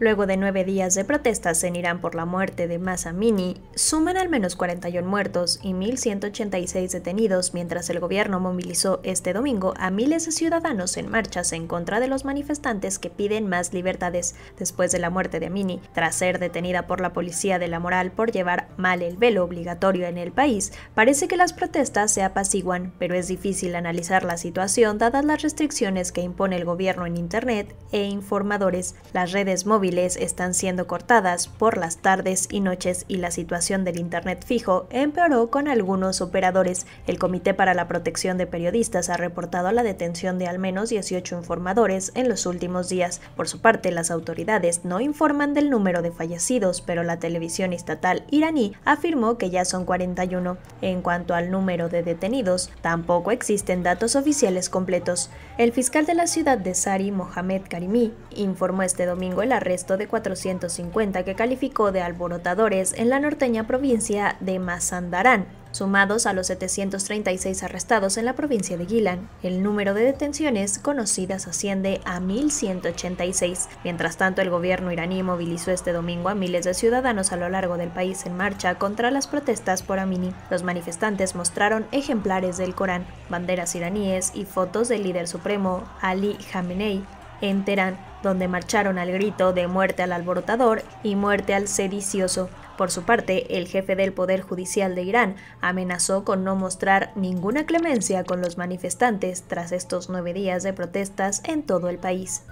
Luego de nueve días de protestas en Irán por la muerte de Masa mini suman al menos 41 muertos y 1.186 detenidos mientras el gobierno movilizó este domingo a miles de ciudadanos en marchas en contra de los manifestantes que piden más libertades después de la muerte de Mini, tras ser detenida por la policía de la moral por llevar mal el velo obligatorio en el país. Parece que las protestas se apaciguan, pero es difícil analizar la situación dadas las restricciones que impone el gobierno en Internet e informadores. Las redes móviles están siendo cortadas por las tardes y noches y la situación del Internet fijo empeoró con algunos operadores. El Comité para la Protección de Periodistas ha reportado la detención de al menos 18 informadores en los últimos días. Por su parte, las autoridades no informan del número de fallecidos, pero la televisión estatal iraní afirmó que ya son 41. En cuanto al número de detenidos, tampoco existen datos oficiales completos. El fiscal de la ciudad de Sari, Mohamed Karimi, informó este domingo la red de 450 que calificó de alborotadores en la norteña provincia de Mazandarán, sumados a los 736 arrestados en la provincia de Gilan. El número de detenciones conocidas asciende a 1.186. Mientras tanto, el gobierno iraní movilizó este domingo a miles de ciudadanos a lo largo del país en marcha contra las protestas por Amini. Los manifestantes mostraron ejemplares del Corán, banderas iraníes y fotos del líder supremo Ali Khamenei en Teherán donde marcharon al grito de muerte al alborotador y muerte al sedicioso. Por su parte, el jefe del Poder Judicial de Irán amenazó con no mostrar ninguna clemencia con los manifestantes tras estos nueve días de protestas en todo el país.